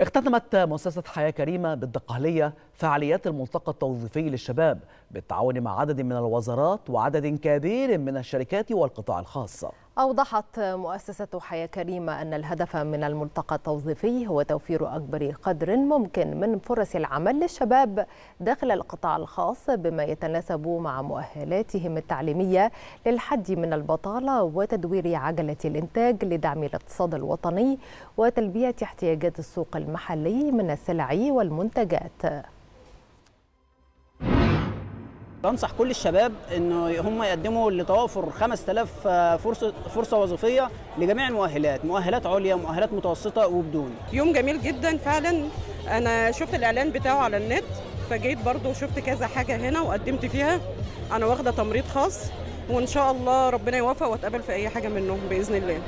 اختتمت مؤسسة حياة كريمة بالدقهلية فعاليات الملتقى التوظيفي للشباب بالتعاون مع عدد من الوزارات وعدد كبير من الشركات والقطاع الخاص أوضحت مؤسسة حياة كريمة أن الهدف من الملتقى التوظيفي هو توفير أكبر قدر ممكن من فرص العمل للشباب داخل القطاع الخاص بما يتناسب مع مؤهلاتهم التعليمية للحد من البطالة وتدوير عجلة الإنتاج لدعم الاقتصاد الوطني وتلبية احتياجات السوق المحلي من السلع والمنتجات بنصح كل الشباب ان هم يقدموا لتوافر 5000 آه، فرصه فرصه وظيفيه لجميع المؤهلات مؤهلات عليا مؤهلات متوسطه وبدون يوم جميل جدا فعلا انا شفت الاعلان بتاعه على النت فجيت برضو شفت كذا حاجه هنا وقدمت فيها انا واخده تمريض خاص وان شاء الله ربنا يوفق واتقبل في اي حاجه منهم باذن الله